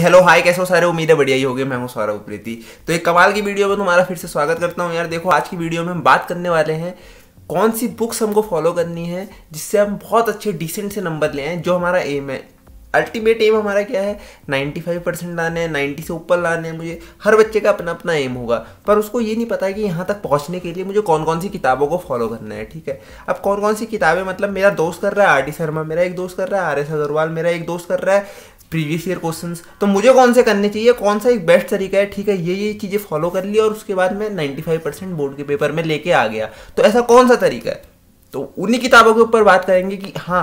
hello hi कैसे हो सारे उम्मीद है बढ़िया ही होगी मैं हूँ सौरभ प्रीति तो एक कमाल की वीडियो में तुम्हारा फिर से स्वागत करता हूँ यार देखो आज की वीडियो में हम बात करने वाले हैं कौन सी बुक्स हमको फॉलो करनी है जिससे हम बहुत अच्छे डिसेंट से नंबर ले आए जो हमारा एम है अल्टीमेट एम हमारा क्या है 95 परसेंट लाने हैं 90 से ऊपर लाने हैं मुझे हर बच्चे का अपना अपना एम होगा पर उसको ये नहीं पता है कि यहाँ तक पहुँचने के लिए मुझे कौन कौन सी किताबों को फॉलो करना है ठीक है अब कौन कौन सी किताबें मतलब मेरा दोस्त कर रहा है आर डी शर्मा मेरा एक दोस्त कर रहा है आर एस अग्रवाल मेरा एक दोस्त कर रहा है प्रीवियस ईयर क्वेश्चन तो मुझे कौन से करने चाहिए कौन सा एक बेस्ट तरीका है ठीक है ये ये चीज़ें फॉलो कर ली और उसके बाद मैं फाइव परसेंट बोर्ड के पेपर में लेके आ गया तो ऐसा कौन सा तरीका है तो उन्हीं किताबों के ऊपर बात करेंगे कि हाँ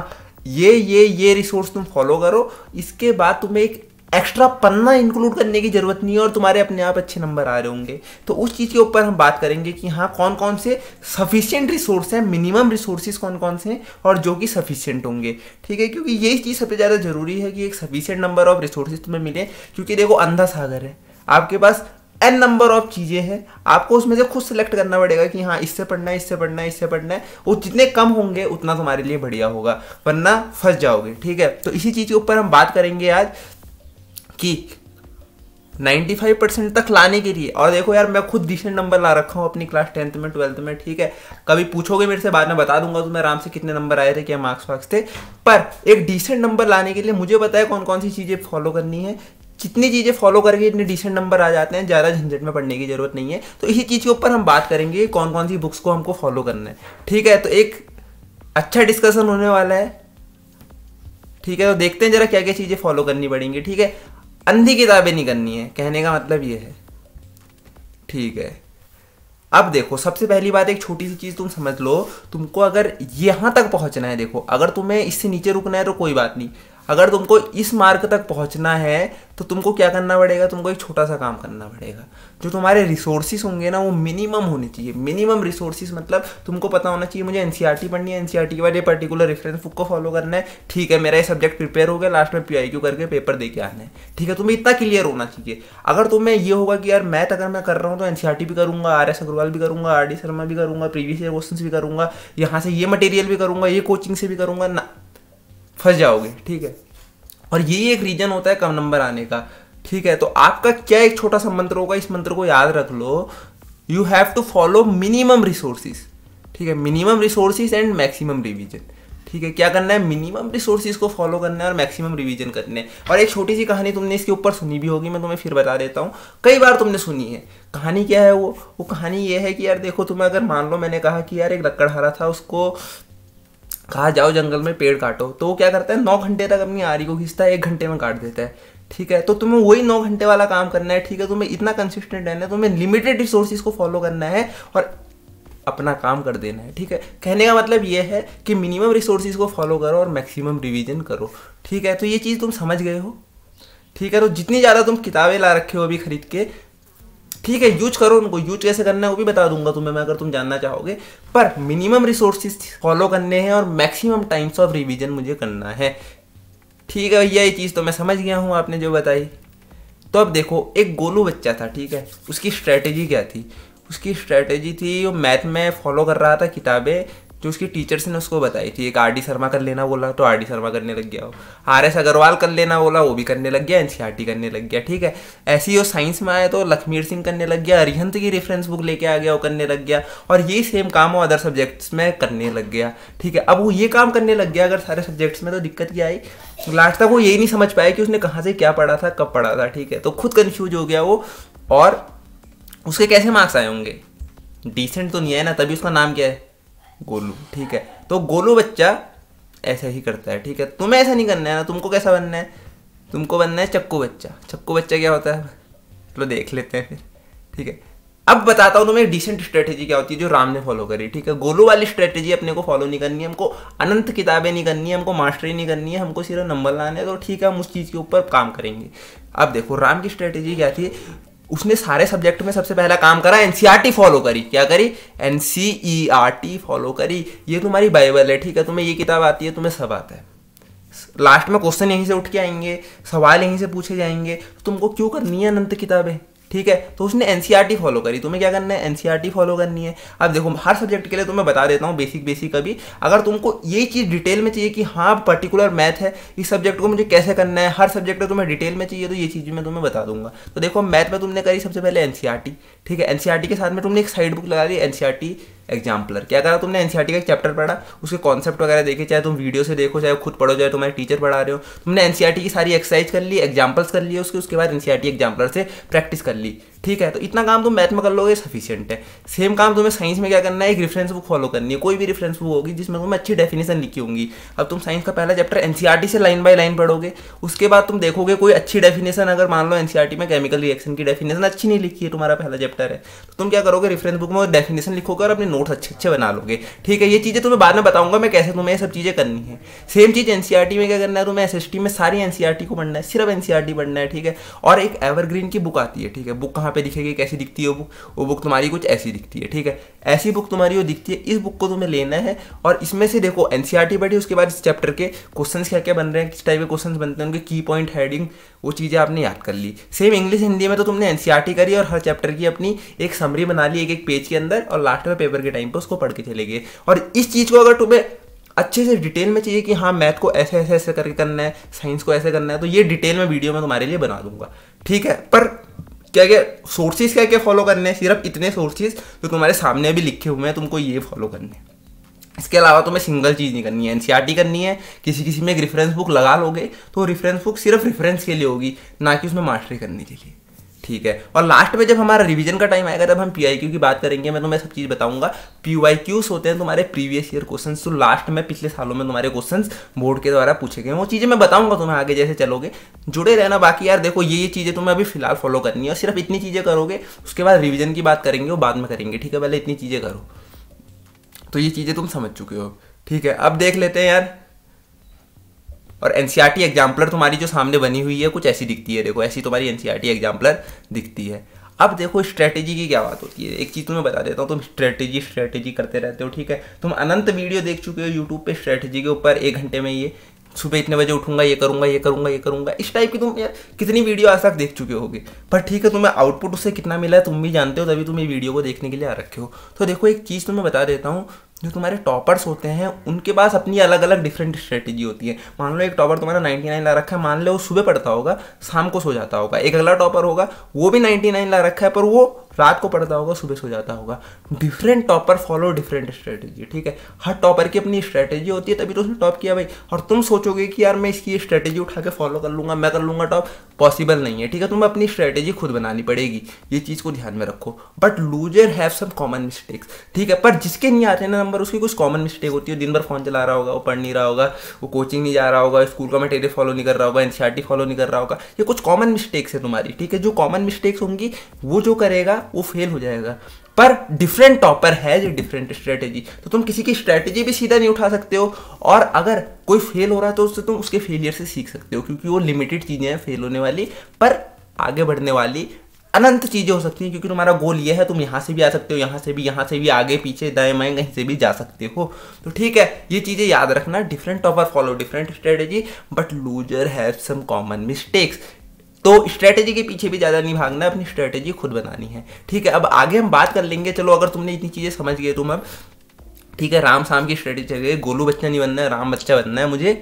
ये ये ये रिसोर्स तुम फॉलो करो इसके बाद तुम्हें एक एक्स्ट्रा पन्ना इंक्लूड करने की ज़रूरत नहीं है और तुम्हारे अपने आप अच्छे नंबर आ रहे होंगे तो उस चीज़ के ऊपर हम बात करेंगे कि हाँ कौन कौन से सफिशियंट रिसोर्स हैं मिनिमम रिसोर्सेज कौन कौन से हैं और जो कि सफिशियंट होंगे ठीक है क्योंकि यही चीज़ सबसे ज़्यादा ज़रूरी है कि एक सफिशियंट नंबर ऑफ रिसोर्सेज तुम्हें मिले क्योंकि देखो अंधा सागर है आपके पास एन नंबर ऑफ चीज़ें हैं आपको उसमें से खुद सेलेक्ट करना पड़ेगा कि हाँ इससे पढ़ना है इससे पढ़ना है इससे पढ़ना है वो जितने कम होंगे उतना तुम्हारे लिए बढ़िया होगा वरना फंस जाओगे ठीक है तो इसी चीज़ के ऊपर हम बात करेंगे आज कि 95 परसेंट तक लाने के लिए और देखो यार मैं खुद डिसेंट नंबर ला रखा हूँ अपनी क्लास टेंथ में ट्वेल्थ में ठीक है कभी पूछोगे मेरे से बाद में बता दूंगा तो मैं आराम से कितने नंबर आए थे क्या मार्क्स वार्क्स थे पर एक डिसेंट नंबर लाने के लिए मुझे बताया कौन कौन सी चीज़ें फॉलो करनी है जितनी चीज़ें फॉलो करके इतने डिसेंट नंबर आ जाते हैं ज़्यादा झंझट में पढ़ने की ज़रूरत नहीं है तो इसी चीज़ के ऊपर हम बात करेंगे कौन कौन सी बुक्स को हमको फॉलो करना है ठीक है तो एक अच्छा डिस्कशन होने वाला है ठीक है तो देखते हैं जरा क्या क्या चीज़ें फॉलो करनी पड़ेंगी ठीक है अंधी किताबें नहीं करनी है कहने का मतलब ये है ठीक है अब देखो सबसे पहली बात एक छोटी सी चीज़ तुम समझ लो तुमको अगर यहाँ तक पहुँचना है देखो अगर तुम्हें इससे नीचे रुकना है तो कोई बात नहीं अगर तुमको इस मार्ग तक पहुंचना है तो तुमको क्या करना पड़ेगा तुमको एक छोटा सा काम करना पड़ेगा जो तुम्हारे रिसोर्सेज होंगे ना वो मिनिमम होने चाहिए मिनिमम रिसोर्सेज मतलब तुमको पता होना चाहिए मुझे एनसीईआरटी e पढ़नी है एनसीईआरटी e के बाद ये पर्टिकुलर रेफरेंस बुक को फॉलो करना है ठीक है मेरा ये सब्जेक्ट प्रिपेयर हो गया लास्ट में पी करके पेपर दे के आना है ठीक है तुम्हें इतना क्लियर होना चाहिए अगर तुम्हें ये होगा कि यार मैथ अगर मैं कर रहा हूँ तो एनसीआरटी e भी करूँगा आर एस अग्रवाल भी करूँगा आर डी शर्मा भी करूँगा प्रीवियस ईयर क्वेश्चन भी करूँगा यहाँ से ये मटेरियल भी करूँगा ये कोचिंग से भी करूँगा ना फंस जाओगे ठीक है और यही एक रीजन होता है कम नंबर आने का ठीक है तो आपका क्या एक छोटा सा मंत्र होगा इस मंत्र को याद रख लो you have to follow minimum resources ठीक है minimum resources and maximum revision ठीक है क्या करना है मिनिमम रिसोर्सिस को फॉलो करना है और मैक्सिमम रिविजन करने है और एक छोटी सी कहानी तुमने इसके ऊपर सुनी भी होगी मैं तुम्हें फिर बता देता हूँ कई बार तुमने सुनी है कहानी क्या है वो वो कहानी ये है कि यार देखो तुम्हें अगर मान लो मैंने कहा कि यार एक लकड़हारा था उसको कहा जाओ जंगल में पेड़ काटो तो वो क्या करता है नौ घंटे तक अपनी आरी को खींचता है एक घंटे में काट देता है ठीक है तो तुम्हें वही नौ घंटे वाला काम करना है ठीक है तुम्हें इतना कंसिस्टेंट रहना है तुम्हें लिमिटेड रिसोर्सिस को फॉलो करना है और अपना काम कर देना है ठीक है कहने का मतलब यह है कि मिनिमम रिसोर्सिस को फॉलो करो और मैक्सिमम रिविजन करो ठीक है तो ये चीज़ तुम समझ गए हो ठीक है तो जितनी ज़्यादा तुम किताबें ला रखे हो अभी खरीद के ठीक है यूज करो उनको यूज कैसे करना है वो भी बता दूंगा तुम्हें मैं अगर तुम जानना चाहोगे पर मिनिमम रिसोर्सेज फॉलो करने हैं और मैक्सिमम टाइम्स ऑफ रिविजन मुझे करना है ठीक है भैया ये चीज़ तो मैं समझ गया हूँ आपने जो बताई तो अब देखो एक गोलू बच्चा था ठीक है उसकी स्ट्रैटेजी क्या थी उसकी स्ट्रैटेजी थी वो मैथ में फॉलो कर रहा था किताबें जो उसकी टीचर्स ने उसको बताई थी एक आर डी शर्मा कर लेना बोला तो आर डी शर्मा करने लग गया आर एस अग्रवाल कर लेना बोला वो भी करने लग गया एन सी आर टी करने लग गया ठीक है ऐसे ही वो साइंस में आया तो लखमीर सिंह करने लग गया अरिहंत की रेफरेंस बुक लेके आ गया वो करने लग गया और यही सेम काम वो अदर सब्जेक्ट्स में करने लग गया ठीक है अब वो ये काम करने लग गया अगर सारे सब्जेक्ट्स में तो दिक्कत क्या आई लास्ट तक वो यही नहीं समझ पाया कि उसने कहाँ से क्या पढ़ा था कब पढ़ा था ठीक है तो खुद कन्फ्यूज हो गया वो और उसके कैसे मार्क्स आए होंगे डिसेंट तो नहीं है ना तभी उसका नाम क्या है गोलू ठीक है तो गोलू बच्चा ऐसा ही करता है ठीक है तुम्हें ऐसा नहीं करना है ना तुमको कैसा बनना है तुमको बनना है चक्कू बच्चा चक्कू बच्चा क्या होता है चलो देख लेते हैं फिर ठीक है अब बताता हूँ तुम्हें डिसेंट स्ट्रेटेजी क्या होती है जो राम ने फॉलो करी ठीक है गोलू वाली स्ट्रेटेजी अपने को फॉलो नहीं करनी है हमको अनंत किताबें नहीं करनी है हमको मास्टरी नहीं करनी है हमको सिर्फ नंबर लाना है तो ठीक है हम उस चीज़ के ऊपर काम करेंगे अब देखो राम की स्ट्रेटेजी क्या थी उसने सारे सब्जेक्ट में सबसे पहला काम करा टी फॉलो e करी क्या करी टी फॉलो e करी ये तुम्हारी बाइबल है ठीक है तुम्हें ये किताब आती है तुम्हें सब आता है लास्ट में क्वेश्चन यहीं से उठ के आएंगे सवाल यहीं से पूछे जाएंगे तुमको क्यों करनी है अनंत किताबें ठीक है तो उसने एनसीईआरटी फॉलो e करी तुम्हें क्या करना है एनसीईआरटी फॉलो e करनी है अब देखो हर सब्जेक्ट के लिए तुम्हें तो बता देता हूँ बेसिक बेसिक अभी अगर तुमको ये चीज़ डिटेल में चाहिए कि हाँ पर्टिकुलर मैथ है इस सब्जेक्ट को मुझे कैसे करना है हर सब्जेक्ट तुम्हें डिटेल में चाहिए तो ये चीज़ मैं तुम्हें बता दूंगा तो देखो मैथ में तुमने करी सबसे पहले एनसीईआरटी e ठीक है एनसीईआरटी के साथ में तुमने एक साइड बुक लगा दी एनसीईआरटी एग्जाम्पलर क्या करा तुमने एन e का एक चैप्टर पढ़ा उसके कॉन्सेप्ट वगैरह देखे चाहे तुम वीडियो से देखो चाहे खुद पढ़ो चाहे तुम्हारे टीचर पढ़ा रहे हो तुमने एन e की सारी एक्सरसाइज कर ली एग्जाम्पल्स कर लिए उसके उसके बाद एनसीआर एग्जाम्पलर e से प्रैक्टिस कर ली ठीक है तो इतना काम तुम तो मैथ में कर लोगे सफिशियंट है सेम काम तुम्हें साइंस में क्या करना है एक रेफरेंस बुक फॉलो करनी है कोई भी रेफरेंस बुक होगी जिसमें तुम्हें अच्छी डेफिनेशन लिखी होंगी अब तुम साइंस का पहला चैप्टर एनसीईआरटी e से लाइन बाय लाइन पढ़ोगे उसके बाद तुम देखोगे कोई अच्छी डेफिनेशन अगर मान लो एनसीईआरटी e में केमिकल रिएक्शन की डेफिनेशन अच्छी नहीं लिखी है तुम्हारा पहला चैप्टर है तो तुम क्या करोगे रेफरेंस बुक में डेफिनेशन लिखोगे और अपने नोट्स अच्छे अच्छे बना लोगे ठीक है ये चीज़ें तुम्हें बाद में बताऊंगा मैं कैसे तुम्हें ये सब चीज़ें करनी है सेम चीज़ एनसीईआरटी में क्या करना है तुम्हें एसएसटी में सारी एनसीईआरटी e को पढ़ना है सिर्फ एनसीईआरटी पढ़ना है ठीक है और एक एवरग्रीन की बुक आती है ठीक है बुक कहाँ वहाँ पे दिखेगी कैसी दिखती है वो बुक वो बुक तुम्हारी कुछ ऐसी दिखती है ठीक है ऐसी बुक तुम्हारी वो दिखती है इस बुक को तुम्हें लेना है और इसमें से देखो एन बैठी e उसके बाद इस चैप्टर के क्वेश्चन क्या क्या बन रहे हैं किस टाइप के क्वेश्चन बनते हैं उनके की पॉइंट हेडिंग वो चीज़ें आपने याद कर ली सेम इंग्लिश हिंदी में तो तुमने एन e करी और हर चैप्टर की अपनी एक समरी बना ली एक एक पेज के अंदर और लास्ट में पेपर के टाइम पर उसको पढ़ के चले गए और इस चीज़ को अगर तुम्हें अच्छे से डिटेल में चाहिए कि हाँ मैथ को ऐसे ऐसे ऐसे करके करना है साइंस को ऐसे करना है तो ये डिटेल में वीडियो में तुम्हारे लिए बना दूंगा ठीक है पर क्या क्या सोर्सेज क्या क्या फॉलो करने हैं सिर्फ इतने सोर्सेज जो तुम्हारे सामने भी लिखे हुए हैं तुमको ये फॉलो करने हैं इसके अलावा तुम्हें सिंगल चीज़ नहीं करनी है एन e करनी है किसी किसी में एक रेफरेंस बुक लगा लोगे तो रेफरेंस बुक सिर्फ रेफरेंस के लिए होगी ना कि उसमें मास्टरी करने के लिए ठीक है और लास्ट में जब हमारा रिवीजन का टाइम आएगा तब हम पी आई क्यू की बात करेंगे मैं तुम्हें सब चीज़ बताऊंगा पी वाई होते हैं तुम्हारे प्रीवियस ईयर क्वेश्चन तो लास्ट में पिछले सालों में तुम्हारे क्वेश्चन बोर्ड के द्वारा पूछे गए वो चीज़ें मैं बताऊंगा तुम्हें आगे जैसे चलोगे जुड़े रहना बाकी यार देखो ये ये चीज़ें तुम्हें अभी फिलहाल फॉलो करनी है और सिर्फ इतनी चीज़ें करोगे उसके बाद रिविजन की बात करेंगे वो बाद में करेंगे ठीक है पहले इतनी चीज़ें करो तो ये चीज़ें तुम समझ चुके हो ठीक है अब देख लेते हैं यार और एन एग्जाम्पलर e तुम्हारी जो सामने बनी हुई है कुछ ऐसी दिखती है देखो ऐसी तुम्हारी एन एग्जाम्पलर e दिखती है अब देखो स्ट्रेटेजी की क्या बात होती है एक चीज़ तुम्हें बता देता हूँ तुम स्ट्रेटेजी स्ट्रेटेजी करते रहते हो ठीक है तुम अनंत वीडियो देख चुके हो यूट्यूब पे स्ट्रेटेजी के ऊपर एक घंटे में ये सुबह इतने बजे उठूंगा ये करूंगा ये करूंगा ये करूंगा इस टाइप की तुम यार कितनी वीडियो आज तक देख चुके होगे पर ठीक है तुम्हें आउटपुट उससे कितना मिला है तुम भी जानते हो तभी तुम ये वीडियो को देखने के लिए आ रखे हो तो देखो एक चीज़ तुम्हें बता देता हूँ जो तुम्हारे टॉपर्स होते हैं उनके पास अपनी अलग अलग डिफरेंट स्ट्रेटेजी होती है मान लो एक टॉपर तुम्हारा 99 ला रखा है मान लो वो सुबह पढ़ता होगा शाम को सो जाता होगा एक अगला टॉपर होगा वो भी 99 ला रखा है पर वो रात को पढ़ता होगा सुबह सो जाता होगा different topper follow different strategy ठीक है हर टॉपर की अपनी स्ट्रेटेजी होती है तभी तो उसने टॉप किया भाई और तुम सोचोगे कि यार मैं इसकी स्ट्रेटेजी उठा के फॉलो कर लूँगा मैं कर लूंगा टॉप पॉसिबल नहीं है ठीक है तुम्हें अपनी स्ट्रेटेजी खुद बनानी पड़ेगी ये चीज़ को ध्यान में रखो but loser have some common mistakes ठीक है पर जिसके नहीं आते ना नंबर उसकी कुछ कॉमन मिस्टेक होती है दिन भर फ़ोन चला रहा होगा वो पढ़ नहीं रहा होगा वो कोचिंग नहीं जा रहा होगा स्कूल का मटेरियल फॉलो नहीं कर रहा होगा एनसीआरटी फॉलो नहीं कर रहा होगा ये कुछ कॉमन मिस्टेक्स है तुम्हारी ठीक है जो कॉमन मिस्टेक्स होंगी वो जो करेगा वो फेल हो जाएगा पर डिफरेंट टॉपर है जो डिफरेंट स्ट्रेटेजी तो तुम किसी की स्ट्रेटेजी भी सीधा नहीं उठा सकते हो और अगर कोई फेल हो रहा है तो उससे तुम उसके फेलियर से सीख सकते हो क्योंकि वो लिमिटेड चीज़ें हैं फेल होने वाली पर आगे बढ़ने वाली अनंत चीज़ें हो सकती हैं क्योंकि तुम्हारा गोल ये है तुम यहाँ से भी आ सकते हो यहाँ से भी यहाँ से भी आगे पीछे दाएं बाएं कहीं से भी जा सकते हो तो ठीक है ये चीज़ें याद रखना different topper follow different strategy but loser have some common mistakes तो स्ट्रेटेजी के पीछे भी ज़्यादा नहीं भागना है अपनी स्ट्रेटेजी खुद बनानी है ठीक है अब आगे हम बात कर लेंगे चलो अगर तुमने इतनी चीज़ें समझ गए तुम अब ठीक है राम शाम की स्ट्रेटेजी चल गई गोलू बच्चा नहीं बनना है राम बच्चा बनना है मुझे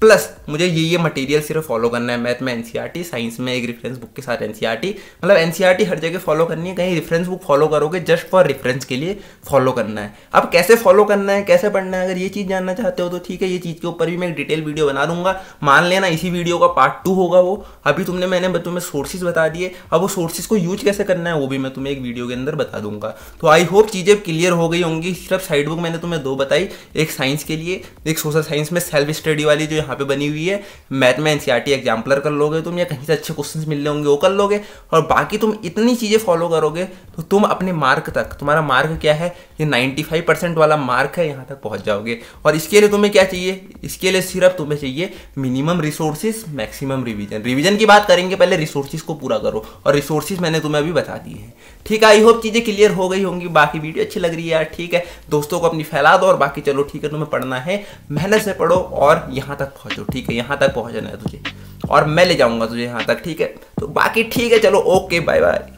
प्लस मुझे ये ये मटेरियल सिर्फ फॉलो करना है मैथ में एनसीईआरटी साइंस e में एक रेफरेंस बुक के साथ एनसीईआरटी e मतलब एनसीईआरटी e हर जगह फॉलो करनी है कहीं रेफरेंस बुक फॉलो करोगे जस्ट फॉर रेफरेंस के लिए फॉलो करना है अब कैसे फॉलो करना है कैसे पढ़ना है अगर ये चीज़ जानना चाहते हो तो ठीक है ये चीज़ के ऊपर भी मैं एक डिटेल वीडियो बना दूंगा मान लेना इसी वीडियो का पार्ट टू होगा वो अभी तुमने मैंने तुम्हें सोर्सेज बता दिए अब वो सोर्सेज को यूज कैसे करना है वो भी मैं तुम्हें एक वीडियो के अंदर बता दूंगा तो आई होप चीज़ें क्लियर हो गई होंगी सिर्फ साइड बुक मैंने तुम्हें दो बताई एक साइंस के लिए एक सोशल साइंस में सेल्फ स्टडी वाली जो यहाँ पे बनी हुई है मैथ में एनसीआर टी एग्जाम्पलर कर लोगे तुम या कहीं से अच्छे क्वेश्चन मिलने होंगे वो कर लोगे और बाकी तुम इतनी चीज़ें फॉलो करोगे तो तुम अपने मार्क तक तुम्हारा मार्क क्या है ये नाइन्टी फाइव परसेंट वाला मार्क है यहाँ तक पहुँच जाओगे और इसके लिए तुम्हें क्या चाहिए इसके लिए सिर्फ तुम्हें चाहिए minimum resources maximum revision revision की बात करेंगे पहले रिसोर्सेज को पूरा करो और रिसोर्सेज मैंने तुम्हें अभी बता दिए हैं ठीक है आई होप चीज़ें क्लियर हो गई होंगी बाकी वीडियो अच्छी लग रही है यार ठीक है दोस्तों को अपनी फैला दो और बाकी चलो ठीक है तुम्हें पढ़ना है मेहनत से पढ़ो और यहाँ तक पहुँचो ठीक है यहाँ तक पहुँचना है तुझे और मैं ले जाऊँगा तुझे यहाँ तक ठीक है तो बाकी ठीक है चलो ओके बाय बाय